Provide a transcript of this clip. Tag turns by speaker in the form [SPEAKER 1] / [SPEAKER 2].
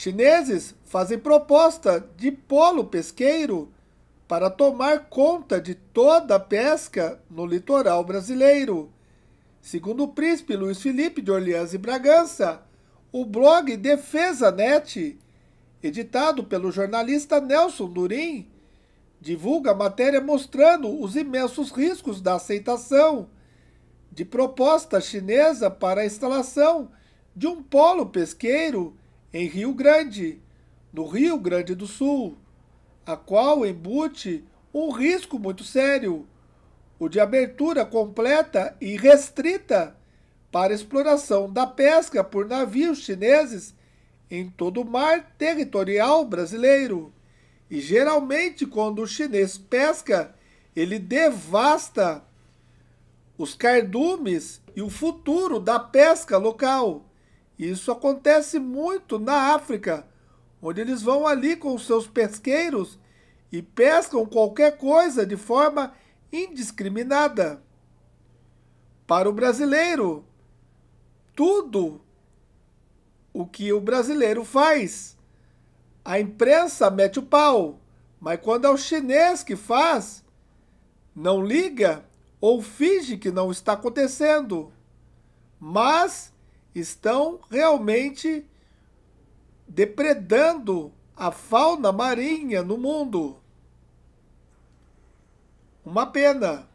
[SPEAKER 1] Chineses fazem proposta de polo pesqueiro para tomar conta de toda a pesca no litoral brasileiro. Segundo o príncipe Luiz Felipe de Orleans e Bragança, o blog Defesa Net, editado pelo jornalista Nelson Durim, divulga matéria mostrando os imensos riscos da aceitação de proposta chinesa para a instalação de um polo pesqueiro em Rio Grande, no Rio Grande do Sul, a qual embute um risco muito sério, o de abertura completa e restrita para exploração da pesca por navios chineses em todo o mar territorial brasileiro. E geralmente, quando o chinês pesca, ele devasta os cardumes e o futuro da pesca local. Isso acontece muito na África, onde eles vão ali com seus pesqueiros e pescam qualquer coisa de forma indiscriminada. Para o brasileiro, tudo o que o brasileiro faz. A imprensa mete o pau, mas quando é o chinês que faz, não liga ou finge que não está acontecendo. Mas estão realmente depredando a fauna marinha no mundo. Uma pena.